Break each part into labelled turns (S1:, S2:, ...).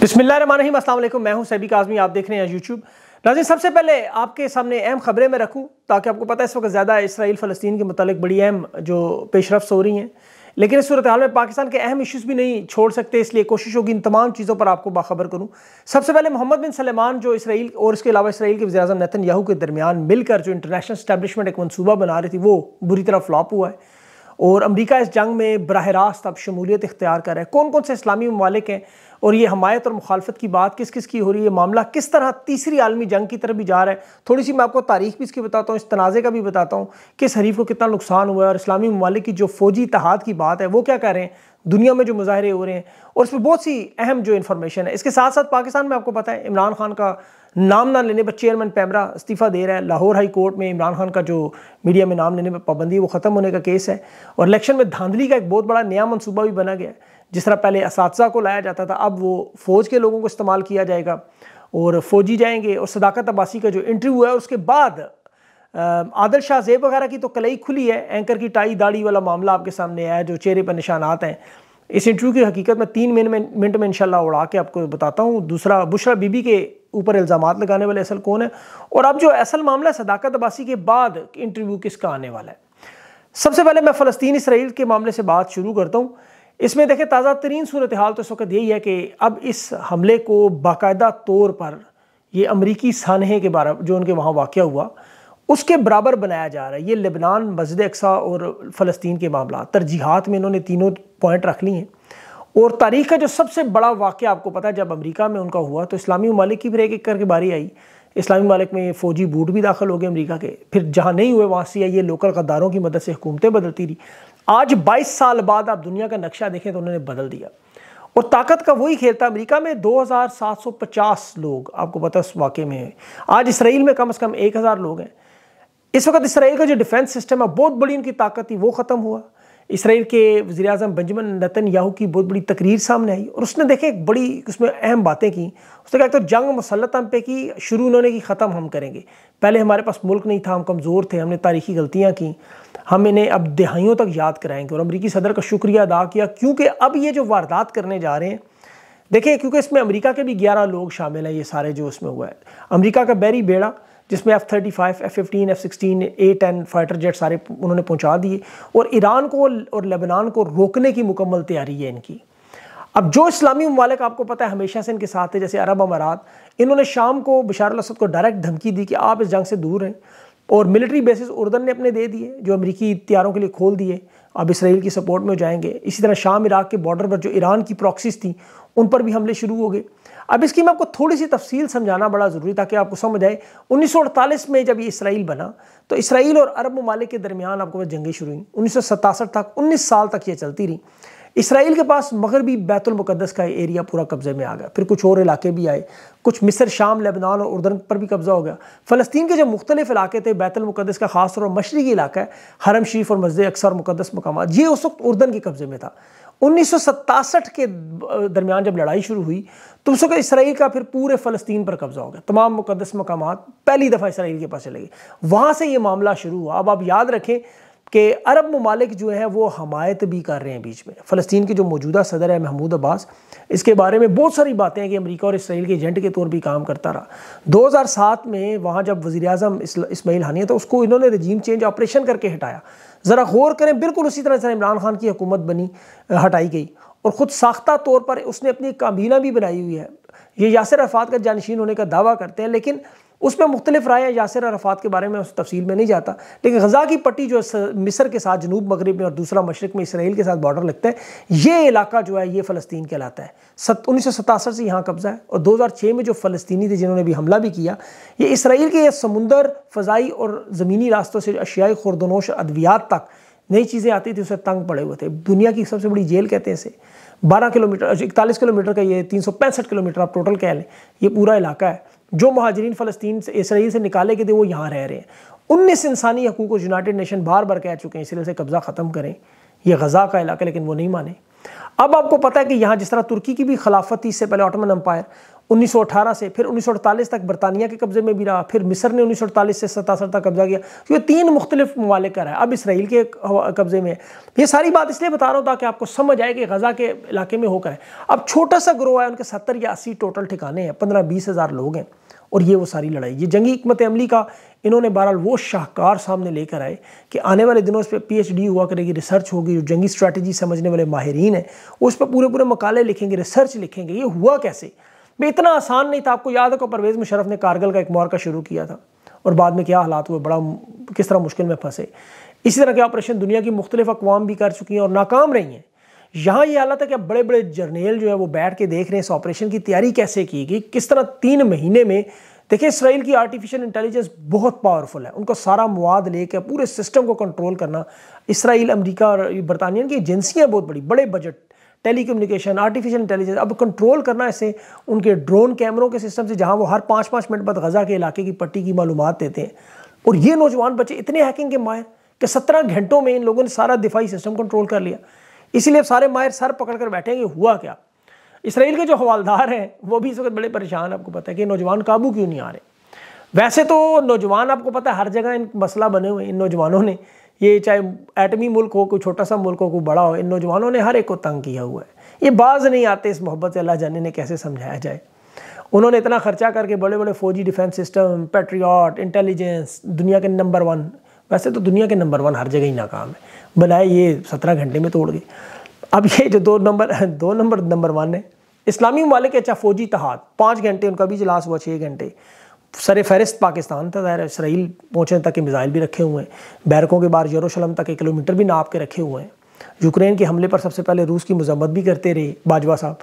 S1: बिस्मिल्लाम मैं हूं सैबिक आजमी आप देख रहे हैं यूट्यूब नाजी सबसे पहले आपके सामने अहम खबरें मैं रखूं ताकि आपको पता है इस वक्त ज़्यादा इसराइल फ़लस्तीन के मतलब बड़ी अहम जो पेशरफ्स हो रही हैं लेकिन इस सूरत हाल में पाकिस्तान के अहम इश्यूज़ भी नहीं छोड़ सकते इसलिए कोशिश होगी इन तमाम चीज़ों पर आपको बाखबर करूँ सबसे पहले मोहम्मद बिन सलेमान जो इसराइल और इसके अलावा इसराइल के वजी अजम नतन याहू के दरमियान मिलकर जो इंटरनेशनल स्टैब्लिशमेंट एक मनसूबा बना रही थी वो बुरी तरह फ्लॉप हुआ है और अमरीका इस जंग में बरह रास्त अब शमूलियत इख्तियार कर रहा है कौन कौन से इस्लामी ममालिक हैं और ये हमायत और मुखालफत की बात किस किस की हो रही है मामला किस तरह तीसरी आलमी जंग की तरफ भी जा रहा है थोड़ी सी मैं आपको तारीख भी इसकी बताता हूँ इस तनाज़े का भी बताता हूँ किस हरीफ को कितना नुकसान हुआ है और इस्लामी ममालिक की जो फौजी इतिहाद की बात है वो क्या कह रहे हैं दुनिया में जो मुजाहरे हो रहे हैं और इस पर बहुत सी अहम जो इन्फॉर्मेशन है इसके साथ साथ पाकिस्तान में आपको पता है इमरान खान का नाम ना लेने पर चेयरमैन पैमरा इस्तीफ़ा दे रहा है लाहौर हाई कोर्ट में इमरान खान का जो मीडिया में नाम लेने पर पाबंदी वो ख़त्म होने का केस है और इलेक्शन में धांधली का एक बहुत बड़ा नया मनसूबा भी बना गया है जिस तरह पहले इस को लाया जाता था अब वो फ़ौज के लोगों को इस्तेमाल किया जाएगा और फ़ौजी जाएंगे और सदाकत अब्बासी का जो इंटरव्यू है उसके बाद आदल शाह जेब वगैरह की तो कलई खुली है एंकर की टाई दाढ़ी वाला मामला आपके सामने आया जो चेहरे पर निशानात हैं इस इंटरव्यू की हकीकत मैं तीन मिनट में मिनट में इंशाल्लाह उड़ा के आपको बताता हूँ दूसरा बुशरा बीबी के ऊपर इल्ज़ाम लगाने वाले असल कौन है और अब जो असल मामला है सदाकत अबासी के बाद इंटरव्यू किसका आने वाला है सबसे पहले मैं फ़लस्तीन इसराइल के मामले से बात शुरू करता हूँ इसमें देखें ताज़ा तरीन सूरत हाल तो इस वक्त यही है कि अब इस हमले को बाकायदा तौर पर ये अमरीकी सानहे के बारे जो उनके वहाँ वाक़ हुआ उसके बराबर बनाया जा रहा है ये लेबनान मस्जिद अक्सा और फ़लस्तीन के मामला तरजीहत में इन्होंने तीनों पॉइंट रख ली हैं और तारीख का जो सबसे बड़ा वाक्य आपको पता है जब अमेरिका में उनका हुआ तो इस्लामी ममालिक की फिर एक एक करके बारी आई इस्लामी ममालिक में फ़ौजी बूट भी दाखिल हो गए अमेरिका के फिर जहाँ नहीं हुए वहाँ से ये लोकल गद्दारों की मदद से हुकूमतें बदलती रही आज बाईस साल बाद आप दुनिया का नक्शा देखें तो उन्होंने बदल दिया और ताकत का वही खेल था अमेरिका में 2750 लोग आपको पता उस वाक़े में है आज इसराइल में कम से कम 1000 लोग हैं इस वक्त इसराइल का जो डिफेंस सिस्टम है बहुत बड़ी उनकी ताकत थी वो ख़त्म हुआ इसराइल के वज़ी अजम बंजमन नतन याहू की बहुत बड़ी तकरीर सामने आई और उसने देखे एक बड़ी उसमें अहम बातें की उसने कहा तो जंग मुसलत हम पे की शुरू उन्होंने की ख़त्म हम करेंगे पहले हमारे पास मुल्क नहीं था हम कमज़ोर थे हमने तारीखी गलतियाँ की हम इन्हें अब दहाइयों तक याद कराएंगे और अमरीकी सदर का शुक्रिया अदा किया क्योंकि अब ये जो वारदात करने जा रहे हैं देखें क्योंकि इसमें अमरीका के भी ग्यारह लोग शामिल हैं ये सारे जो उसमें हुआ है अमरीका का बैरी बेड़ा जिसमें F thirty five F fifteen F sixteen A ten fighter jet सारे उन्होंने पहुंचा दिए और ईरान को और लेबनान को रोकने की मुकम्मल तैयारी है इनकी अब जो इस्लामी ममालिक आपको पता है हमेशा से इनके साथ है जैसे अरब अमारात इन्होंने शाम को बशार असद को डायरेक्ट धमकी दी कि आप इस जंग से दूर हैं और मिलिट्री बेसिस उर्दन ने अपने दे दिए जो अमरीकी इतियारों के लिए खोल दिए अब इसराइल की सपोर्ट में जाएंगे इसी तरह शाम इराक के बॉर्डर पर जो ईरान की प्रॉक्सीज थी उन पर भी हमले शुरू हो गए अब इसकी मैं आपको थोड़ी सी तफसील समझाना बड़ा ज़रूरी ताकि आपको समझ आए 1948 में जब ये इसराइल बना तो इसराइल और अरब ममालिक के दरमियान आपको जंगें शुरू हुई उन्नीस तक उन्नीस साल तक ये चलती रही इसराइल के पास मगरबी बैतुलमक़दस का एरिया पूरा कब्ज़े में आ गया फिर कुछ और इलाके भी आए कुछ मिस्र शाम लेबनान और उर्दन पर भी कब्ज़ा हो गया फ़लस्तीन के जो मुख्तलिफ इलाके थे बैतुलमक़दस का खास तौर मशरक़ी इलाका है हरम शरीफ और मस्जिद अक्सर मुक़दस मकाम ये उस वक्त उर्दन के कब्ज़े में था उन्नीस के दरमियान जब लड़ाई शुरू हुई तो उस वक्त इसराइल का फिर पूरे फ़लस्तीन पर कब्ज़ा हो गया तमाम मुकदस मकाम पहली दफ़ा इसराइल के पास चले गए वहाँ से ये मामला शुरू हुआ अब आप याद रखें कि अरब ममालिक जो हैं वो हमायत भी कर रहे हैं बीच में फ़लस्तीन के जो मौजूदा सदर है महमूद अब्बास इसके बारे में बहुत सारी बातें हैं कि अमेरिका और इसराइल के एजेंट के तौर पर काम करता रहा 2007 में वहाँ जब वज़ी अजम इसमाइल हानिया था तो उसको इन्होंने रजीम चेंज ऑपरेशन करके हटाया ज़रा गौर करें बिल्कुल उसी तरह से इमरान खान की हुकूमत बनी हटाई गई और ख़ुद साख्ता तौर पर उसने अपनी काबीना भी बनाई हुई है ये यासर अफ़ात का जानशीन होने का दावा करते हैं लेकिन उसमें मुख्तलिफ राय है यासर अरफात के बारे में उस तफसील में नहीं जाता लेकिन गजा की पट्टी जो मिस्र के साथ जनूब मगरब में और दूसरा मशरक में इसराइल के साथ बॉर्डर लगता है ये इलाका जो है ये फ़लस्तीन कहलाता है सत उन्नीस सौ सतासठ से यहाँ कब्ज़ा है और दो हज़ार छः में जो फ़लस्तीनी थे जिन्होंने भी हमला भी किया ये इसराइल के समुंदर फ़जाई और ज़मीनी रास्तों से अशियाई खुरदनोश अद्वियात तक नई चीज़ें आती थी उसे तंग पड़े हुए थे दुनिया की सबसे बड़ी जेल कहते हैं इसे 12 किलोमीटर अच्छा, इकतालीस किलोमीटर का ये तीन सौ पैंसठ किलोमीटर आप टोटल कह लें ये पूरा इलाका है जो महाजरीन फ़लस्तीन से इसराइल से निकाले गए थे वो यहाँ रह रहे हैं उन्नीस इंसानी हकूक यूनाइटेड नेशन बार बार कह चुके हैं इसराइल से कब्ज़ा ख़त्म करें यह गज़ा का इलाका लेकिन वो नहीं माने अब आपको पता है कि यहाँ जिस तरह तुर्की की भी खिलाफत थी इससे पहले ऑटोमन अम्पायर 1918 से फिर 1948 तक बरतानिया के कब्जे में भी रहा फिर मिस्र ने 1948 से सतासठ तक कब्जा किया तो ये तीन मुख्तलिफ ममालिक रहा है अब इसराइल के कब्जे में ये सारी बात इसलिए बता रहा हूँ ताकि आपको समझ आए कि गज़ा के इलाके में होकर है अब छोटा सा ग्रोह है उनके सत्तर या अस्सी टोटल ठिकाने हैं पंद्रह बीस हज़ार लोग हैं और ये वो सारी लड़ाई ये जंगी हमत अमली का इन्होंने बहरहाल वो शाहकार सामने लेकर आए कि आने वाले दिनों इस पर पी एच डी हुआ करेगी रिसर्च होगी जो जंगी स्ट्रैटेजी समझने वाले माहरीन हैं उस पर पूरे पूरे मकाले लिखेंगे रिसर्च लिखेंगे ये हुआ कैसे भी इतना आसान नहीं था आपको याद है कि परवेज़ मुशरफ ने कारगिल का एक मौका शुरू किया था और बाद में क्या हालात हुए बड़ा किस तरह मुश्किल में फंसे इसी तरह के ऑपरेशन दुनिया की मुख्तलिफ अकवाम भी कर चुकी हैं और नाकाम रही हैं यहाँ ये हालत है कि बड़े बड़े जर्नेल जो है वो बैठ के देख रहे हैं इस ऑपरेशन की तैयारी कैसे की गई किस तरह तीन महीने में देखिए इसराइल की आर्टिफिशियल इंटेलिजेंस बहुत पावरफुल है उनको सारा मवाद लेकर पूरे सिस्टम को कंट्रोल करना इसराइल अमेरिका और बरतानिया की एजेंसियाँ बहुत बड़ी बड़े budget telecommunication artificial intelligence अब कंट्रोल करना इसे उनके ड्रोन कैमरों के सिस्टम से जहाँ वो हर पाँच पाँच मिनट बाद गज़ा के इलाके की पट्टी की मालूम देते हैं और ये नौजवान बच्चे इतने हैकिंग के माहिर कि सत्रह घंटों में इन लोगों ने सारा दिफाई सिस्टम कंट्रोल कर लिया इसीलिए सारे माहिर सर पकड़ कर बैठेंगे हुआ क्या इसराइल के जो हवालदार हैं वो भी इस वक्त बड़े परेशान आपको पता है कि नौजवान काबू क्यों नहीं आ रहे वैसे तो नौजवान आपको पता है हर जगह इन मसला बने हुए इन नौजवानों ने ये चाहे एटमी मुल्क हो कोई छोटा सा मुल्क हो कोई बड़ा हो इन नौजवानों ने हर एक को तंग किया हुआ है ये बाज नहीं आते इस मोहब्बत से अल्लाह जाने ने कैसे समझाया जाए उन्होंने इतना खर्चा करके बड़े बड़े फौजी डिफेंस सिस्टम पेट्रियाट इंटेलिजेंस दुनिया के नंबर वन वैसे तो दुनिया के नंबर वन हर जगह ही नाकाम है बनाए ये सत्रह घंटे में तोड़ गए अब ये जो दो नंबर दो नंबर नंबर वन है इस्लामी ममालिक अच्छा फौजी तहाद पाँच घंटे उनका भी इजलास हुआ छः घंटे सर फहरिस्त पाकिस्तान था ज़ाहिर इसराइल पहुँचने तक के मिज़ाइल भी रखे हुए हैं बैरकों के बाहर यरूशलम तक के किलोमीटर भी नाप के रखे हुए हैं यूक्रेन के हमले पर सबसे पहले रूस की मजम्मत भी करते रहे बाजवा साहब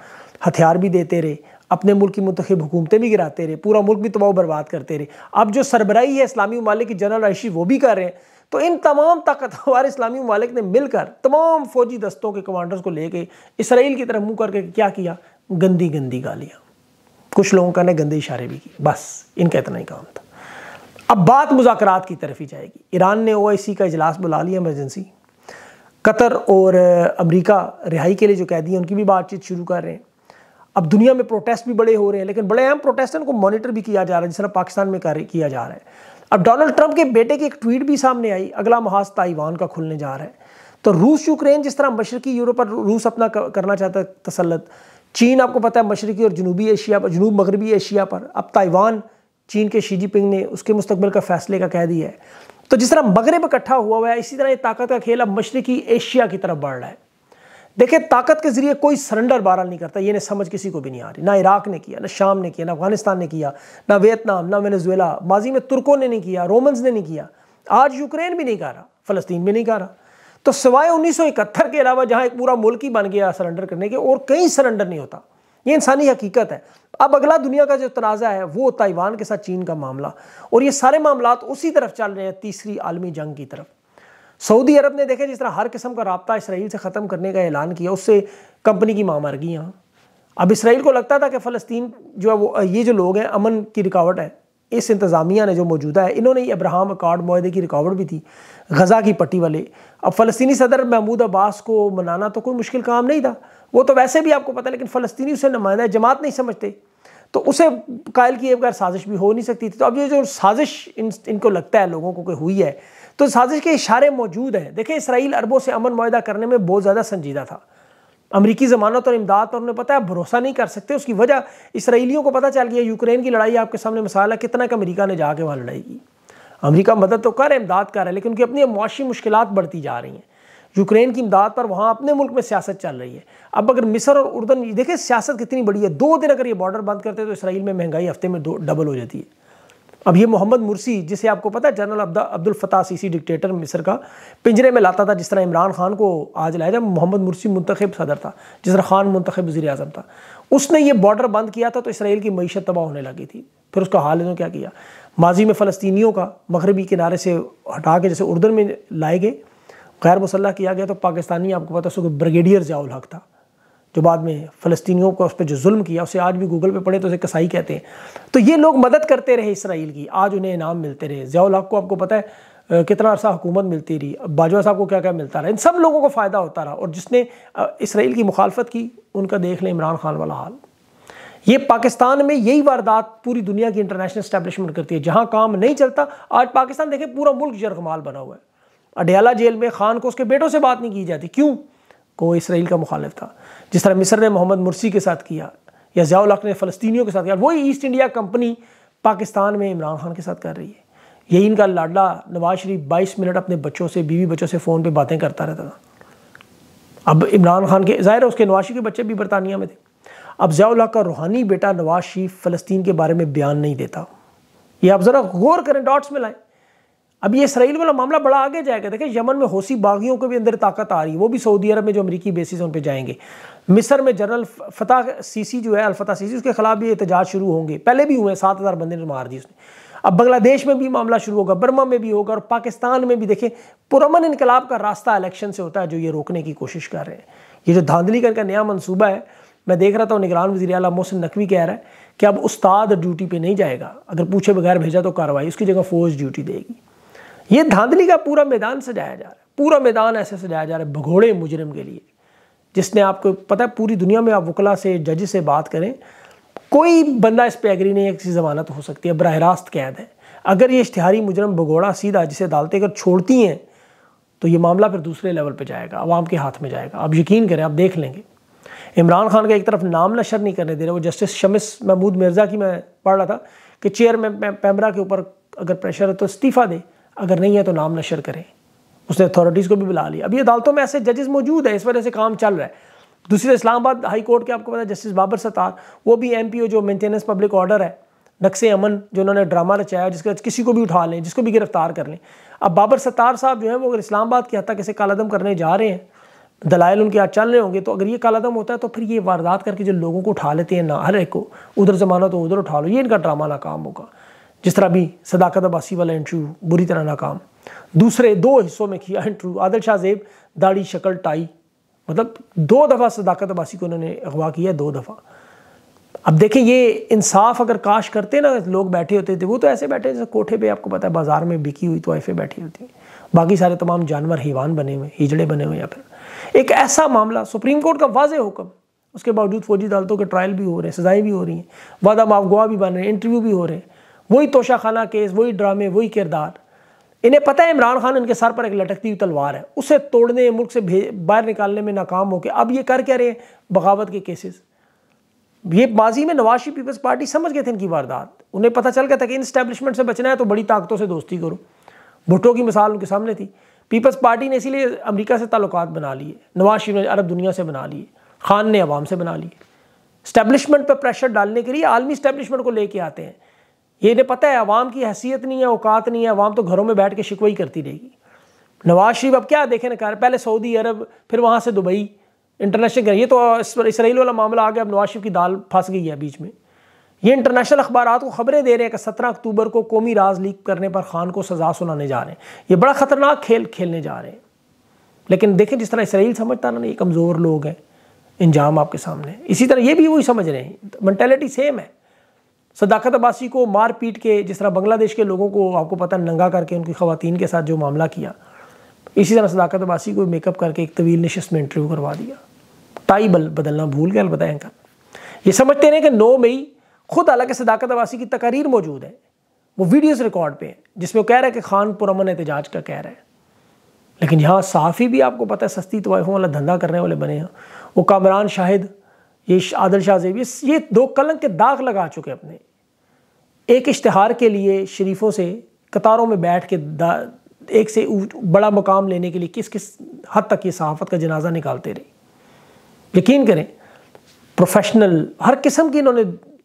S1: हथियार भी देते रहे अपने मुल्क की मंतखब हुकूमतें भी गिराते रहे पूरा मुल्क भी तबाह बर्बाद करते रहे अब जो सरबराही है इस्लामी ममालिक की जनरल रशी वो भी कर रहे हैं तो इन तमाम ताकतवर इस्लामी ममालिक ने मिलकर तमाम फौजी दस्तों के कमांडर्स को लेके इसराइल की तरफ मुँह करके क्या किया गंदी गंदी गालियाँ कुछ लोगों का ने गंदे इशारे भी किए बस इनका इतना ही काम था अब बात मुजात की तरफ ही जाएगी ईरान ने ओ का इजलास बुला लिया एमरजेंसी कतर और अमेरिका रिहाई के लिए जो कैदी है उनकी भी बातचीत शुरू कर रहे हैं अब दुनिया में प्रोटेस्ट भी बड़े हो रहे हैं लेकिन बड़े अहम प्रोटेस्ट को मॉनिटर भी किया जा रहा है जिस तरह पाकिस्तान में कार्य किया जा रहा है अब डोनाल्ड ट्रंप के बेटे की एक ट्वीट भी सामने आई अगला महाज ताइवान का खुलने जा रहा है तो रूस यूक्रेन जिस तरह मशरकी यूरोप पर रूस अपना करना चाहता है तसलत चीन आपको पता है मशरकी और जनूबी एशिया पर जनूब मगरबी एशिया पर अब ताइवान चीन के शी जिनपिंग ने उसके मुस्तबिल का फैसले का कह दिया है तो जिस तरह मगरब इकट्ठा हुआ हुआ है इसी तरह ये ताकत का खेल अब मशरकी एशिया की तरफ बढ़ रहा है देखिए ताकत के जरिए कोई सरेंडर बहरहाल नहीं करता ये नहीं समझ किसी को भी नहीं आ रही ना इराक ने किया ना शाम ने किया ना अफगानिस्तान ने किया ना वियतनाम ना वेनेजुएला माजी में तुर्कों ने नहीं किया रोमन्स ने नहीं किया आज यूक्रेन भी नहीं कर रहा फ़लस्तीन भी नहीं कर रहा तो सिवाय 1971 के अलावा जहां एक पूरा मुल्क ही बन गया सरेंडर करने के और कहीं सरेंडर नहीं होता ये इंसानी हकीकत है अब अगला दुनिया का जो तनाज़ा है वो ताइवान के साथ चीन का मामला और ये सारे मामला उसी तरफ चल रहे हैं तीसरी आलमी जंग की तरफ सऊदी अरब ने देखे जिस तरह हर किस्म का रबता इसराइल से ख़त्म करने का ऐलान किया उससे कंपनी की माँ मर गई यहाँ अब इसराइल को लगता था कि फ़लस्तीन जो है वो ये जो लोग हैं अमन की रिकावट है इस इंतज़ामिया ने जो मौजूदा है इन्होंने ही अब्राहम अकॉर्ड माहे की रिकावट भी थी गज़ा की पट्टी वाले अब फ़लस्तनी सदर महमूद अब्बास को मनाना तो कोई मुश्किल काम नहीं था वो तो वैसे भी आपको पता लेकिन फ़लस्तनी उसे नुमाइंदा जमात नहीं समझते तो उसे कायल की बगैर साजिश भी हो नहीं सकती थी तो अब ये जो साजिश इन इनको लगता है लोगों को कि हुई है तो साजिश के इशारे मौजूद हैं देखें इसराइल अरबों से अमन माहा करने में बहुत ज़्यादा संजीदा था अमरीकी ज़मानत और इमदाद पर उन्हें पता है भरोसा नहीं कर सकते उसकी वजह इसराइलियों को पता चल गया यूक्रेन की लड़ाई आपके सामने मिसाल है कितना कि अमरीका ने जाके वहाँ लड़ाई की अमरीका मदद तो कर इमदाद कर रहा है लेकिन उनकी अपनी मुआशी मुश्किल बढ़ती जा रही हैं यूक्रेन की इमदाद पर वहाँ अपने मुल्क में सियासत चल रही है अब अगर मिसर और उर्दन देखिए सियासत कितनी बड़ी है दो दिन अगर ये बॉर्डर बंद करते हैं तो इसराइल में महंगाई हफ्ते में दो डबल हो जाती है अब ये मोहम्मद मुर्सी जिसे आपको पता है general Abdul Fattah Sisi dictator मिस्र का पिंजरे में लाता था जिस तरह इमरान खान को आज लाया था मोहम्मद मुर्सी मुंतखब सदर था जिस तरह खान मुंतखब वजी अजम था उसने ये बॉर्डर बंद किया था तो इसराइल की मीशत तबाह होने लगी थी फिर उसका हाल इन्होंने क्या किया माजी में फ़लस्तियों का मगरबी किनारे से हटा के जैसे उर्दन में लाए गए गैर मुसल्ह किया गया तो पाकिस्तानी आपको पता है उसको ब्रिगेडियर जियाउल हक था जो बाद में फ़लस्तियों को उस पर जो जुल्म किया उसे आज भी गूगल पे पढ़े तो उसे कसाई कहते हैं तो ये लोग मदद करते रहे इसराइल की आज उन्हें इनाम मिलते रहे जयाल को आपको पता है कितना अरसा हुकूमत मिलती रही बाजवा साहब को क्या क्या मिलता रहा इन सब लोगों को फ़ायदा होता रहा और जिसने इसराइल की मुखालफत की उनका देख लें इमरान खान वाला हाल ये पाकिस्तान में यही वारदात पूरी दुनिया की इंटरनेशनल स्टैब्लिशमेंट करती है जहाँ काम नहीं चलता आज पाकिस्तान देखें पूरा मुल्क जरगमाल बना हुआ है अडयाला जेल में खान को उसके बेटों से बात नहीं की जाती क्यों को इसराइल का मुखालिफ था जिस तरह मिस्र ने मोहम्मद मुर्सी के साथ किया या जियाउल ने फ़लस्तियों के साथ किया वही ईस्ट इंडिया कंपनी पाकिस्तान में इमरान खान के साथ कर रही है यही इनका लाडला नवाज शरीफ बाईस मिनट अपने बच्चों से बीवी बच्चों से फ़ोन पर बातें करता रहता था अब इमरान खान के ज़ाहिर है उसके नवाज शरीफ के बच्चे भी बरतानिया में थे अब जियाउल का रूहानी बेटा नवाज शरीफ फ़लस्तीन के बारे में बयान नहीं देता ये आप ज़रा गौर करें डॉट्स में लाएँ अब ये इसराइल वाला मामला बड़ा आगे जाएगा देखिए यमन में होसी बागियों को भी अंदर ताकत आ रही है वो भी सऊदी अरब में जो अमरीकी बेसिस उन पर जाएंगे मिस्र में जनरल फतेह सीसी जो है अलफतः सीसी उसके खिलाफ भी एहतजाज शुरू होंगे पहले भी हुए सात हज़ार बंदे ने मार दी उसने अब बांग्लादेश में भी मामला शुरू होगा बर्मा में भी होगा और पाकिस्तान में भी देखें पुरमन इनकलाब का रास्ता इलेक्शन से होता है जो ये रोकने की कोशिश कर रहे हैं ये जो कर का नया मनसूबा है मैं देख रहा था निगरान वजी अला मोहसिन नकवी कह रहा है कि अब उस्ताद ड्यूटी पर नहीं जाएगा अगर पूछे बगैर भेजा तो कार्रवाई उसकी जगह फ़ौज ड्यूटी देगी ये धांधली का पूरा मैदान सजाया जा रहा है पूरा मैदान ऐसे सजाया जा रहा है भगोड़े मुजरम के लिए जिसने आपको पता है पूरी दुनिया में आप वकला से जज से बात करें कोई बंदा इस पर एग्री नहीं है किसी जमानत हो सकती है बरह रास्त कैद है अगर ये इश्तहारी मुजरम भगोड़ा सीधा जिसे अदालतें अगर छोड़ती हैं तो ये मामला फिर दूसरे लेवल पर जाएगा आवाम के हाथ में जाएगा आप यकीन करें आप देख लेंगे इमरान खान का एक तरफ नाम नशर नहीं करने दे रहे वो जस्टिस शमिस महमूद मिर्ज़ा की मैं पढ़ रहा था कि चेयर में पैमरा के ऊपर अगर प्रेशर है तो इस्तीफ़ा दे अगर नहीं है तो नाम नशर करें उसने अथॉरिटीज़ को भी बुला लिया अभी अदालतों में ऐसे जजेस मौजूद हैं इस वजह से काम चल रहा है दूसरी इस्लामाबाद हाई कोर्ट के आपको पता है जस्टिस बाबर सत्तार वो भी एम पी ओ जो मेंटेनेंस पब्लिक ऑर्डर है नक्शे अमन जो उन्होंने ड्रामा रचाया जिसके किसी को भी उठा लें जिसको भी गिरफ्तार कर लें अब बाबर सत्तार साहब जो है वो अगर इस्लामाबाद की हत्या किसे कालादम करने जा रहे हैं दलाइल उनके हाथ चल रहे होंगे तो अगर ये कालादम होता है तो फिर ये वारदात करके जो लोगों को उठा लेते हैं ना हर एक को उधर जमाना तो उधर उठा लो ये इनका ड्रामा नाकाम होगा जिस तरह भी सदाकत अबासी वाला इंटरव्यू बुरी तरह नाकाम दूसरे दो हिस्सों में किया इंटरव्यू आदिल शाह जेब दाढ़ी शक्ल टाई मतलब दो दफ़ा सदाकत अब्बासी को उन्होंने अगवा किया दो दफ़ा अब देखें ये इंसाफ अगर काश करते ना लोग बैठे होते थे वो तो ऐसे बैठे जैसे कोठे पे आपको पता है बाज़ार में बिकी हुई तो ऐफे बैठी होती हैं बाकी सारे तमाम जानवर हीवान बने हुए हिजड़े बने हुए या फिर एक ऐसा मामला सुप्रीम कोर्ट का वाज हुक्म उसके बावजूद फौजी अदालतों के ट्रायल भी हो रहे हैं सजाएं भी हो रही हैं वादा माफगुआ भी बन रहे हैं इंटरव्यू भी हो रहे हैं वही तोशाखाना केस वही ड्रामे वही किरदार इन्हें पता है इमरान खान इनके सर पर एक लटकती हुई तलवार है उसे तोड़ने मुल्क से बाहर निकालने में नाकाम होकर अब ये कर क्या रहे हैं बगावत के केसेस ये माजी में नवाशी पीपल्स पार्टी समझ गए थे इनकी वारदात उन्हें पता चल गया था कि इन स्टैब्लिशमेंट से बचना है तो बड़ी ताकतों से दोस्ती करो भुट्टो की मिसाल उनके सामने थी पीपल्स पार्टी ने इसीलिए अमरीका से ताल्लुक बना लिए नवाज शरीफ ने अरब दुनिया से बना लिए खान ने अवाम से बना लिए स्टैब्लिशमेंट पर प्रेशर डालने के लिए आलमी स्टैब्लिशमेंट को लेके आते हैं ये इन्हें पता है अवाम की हैसियत नहीं है औकात नहीं है अवाम तो घरों में बैठ के शिकवाई करती रहेगी नवाज शरीफ अब क्या देखें ना नकार पहले सऊदी अरब फिर वहाँ से दुबई इंटरनेशनल ये तो इसराइल वाला मामला आ गया अब नवाज शरीफ की दाल फंस गई है बीच में ये इंटरनेशनल अखबार को खबरें दे रहे हैं कि सत्रह अक्टूबर को कौमी राज लीक करने पर खान को सजा सुनाने जा रहे हैं ये बड़ा ख़तरनाक खेल खेलने जा रहे हैं लेकिन देखें जिस तरह इसराइल समझता ना ये कमज़ोर लोग हैं इंजाम आपके सामने इसी तरह ये भी वही समझ रहे हैं मैंटेलिटी सेम है सदाकत अब्बासी को मार पीट के जिस तरह बांग्लादेश के लोगों को आपको पता नंगा करके उनकी ख़वातीन के साथ जो मामला किया इसी तरह सदाकत अब्बासी को मेकअप करके एक तवील नशस्त में इंटरव्यू करवा दिया टाई बल बदलना भूल गया अलबत् एंकर ये समझते रहे कि नौ मई खुद हालांकि सदाकत अब्बासी की तकरीर मौजूद है वो वीडियोज़ रिकॉर्ड पे हैं जिसमें वो कह रहा है कि खान पुरमन एहतजाज का कह रहा है लेकिन यहाँ साफ़ी भी आपको पता है सस्ती तो वाला धंधा करने वाले बने हैं वो कामरान शाहिद ये आदिल शाह जेबी ये दो कलंक के दाग लगा चुके अपने एक इश्तहार के लिए शरीफों से कतारों में बैठ के एक से बड़ा मुकाम लेने के लिए किस किस हद तक ये सहाफ़त का जनाजा निकालते रहे यकीन करें प्रोफेशनल हर किस्म की इन्होंने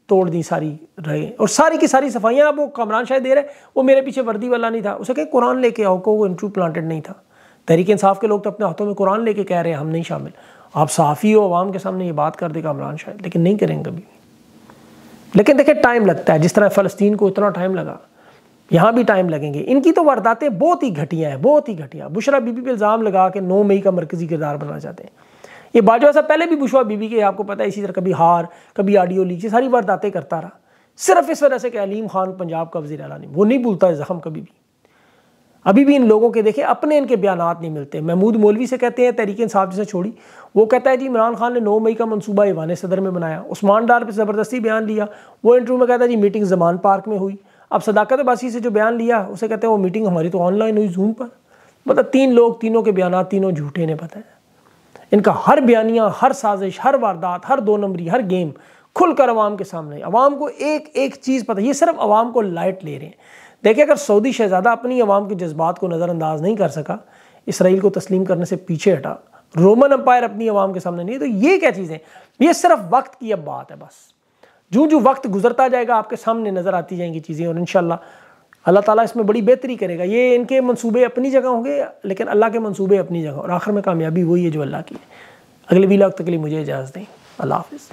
S1: तोड़ दी सारी रहे और सारी की सारी सफाइयाँ अब वो कमरान शायद दे रहे वो मेरे पीछे वर्दी वाला नहीं था उसे कहे कुरान लेके आओ को वो इंटरव्यू प्लांटेड नहीं था तहरीक इंसाफ के लोग तो अपने हाथों में कुरान लेके कह रहे हैं हम नहीं शामिल आप सहाफ़ी हो आवाम के सामने ये बात कर देगा इमरान शाह लेकिन नहीं करेंगे कभी लेकिन देखिए टाइम लगता है जिस तरह फ़लस्तीन को इतना टाइम लगा यहाँ भी टाइम लगेंगे इनकी तो वारदातें बहुत ही घटिया हैं बहुत ही घटिया बुशरा बीबी पर इल्ज़ाम लगा के नौ मई का मरकज़ी किरदार बनाना चाहते हैं ये बाजवा साहब पहले भी बुशरा बीबी के आपको पता है इसी तरह कभी हार कभी आडियो लीक सारी वारदातें करता रहा सिर्फ इस वजह से कि अलीम खान पंजाब का वजी अला नहीं वो नहीं भूलता है जख्म कभी भी अभी भी इन लोगों के देखे अपने इनके बयान नहीं मिलते महमूद मौलवी से कहते हैं तरीके साहब जिसे छोड़ी वो कहता है जी इमरान खान ने नौ मई का मनसूबा ईवान सदर में बनाया उस्मान डार पर ज़बरदस्ती बयान लिया वो इंटरव्यू में कहता है जी मीटिंग जमान पार्क में हुई अब सदाकत बासी से जो बयान लिया उसे कहते हैं वो मीटिंग हमारी तो ऑनलाइन हुई जूम पर मतलब तीन लोग तीनों के बयान तीनों झूठे ने पता है इनका हर बयानियाँ हर साजिश हर वारदात हर दो नंबरी हर गेम खुलकर अवाम के सामने अवाम को एक एक चीज़ पता ये सिर्फ अवाम को लाइट ले रहे हैं देखिए अगर सऊदी शहजादा अपनी आवाम के जज्बात को नज़रअंदाज नहीं कर सका इसराइल को तस्लीम करने से पीछे हटा रोमन अम्पायर अपनी आवाम के सामने नहीं तो ये क्या चीज़ें ये सिर्फ वक्त की अब बात है बस जो जो वक्त गुजरता जाएगा आपके सामने नज़र आती जाएंगी चीज़ें और इन अल्लाह ताला इसमें बड़ी बेहतरी करेगा ये इनके मंसूबे अपनी जगह होंगे लेकिन अल्लाह के मंसूबे अपनी जगह और आखिर में कामयाबी वही है जो अल्लाह की है अगले वीलाग तक के लिए मुझे इजाज़त दें अल्लाह हाफिज़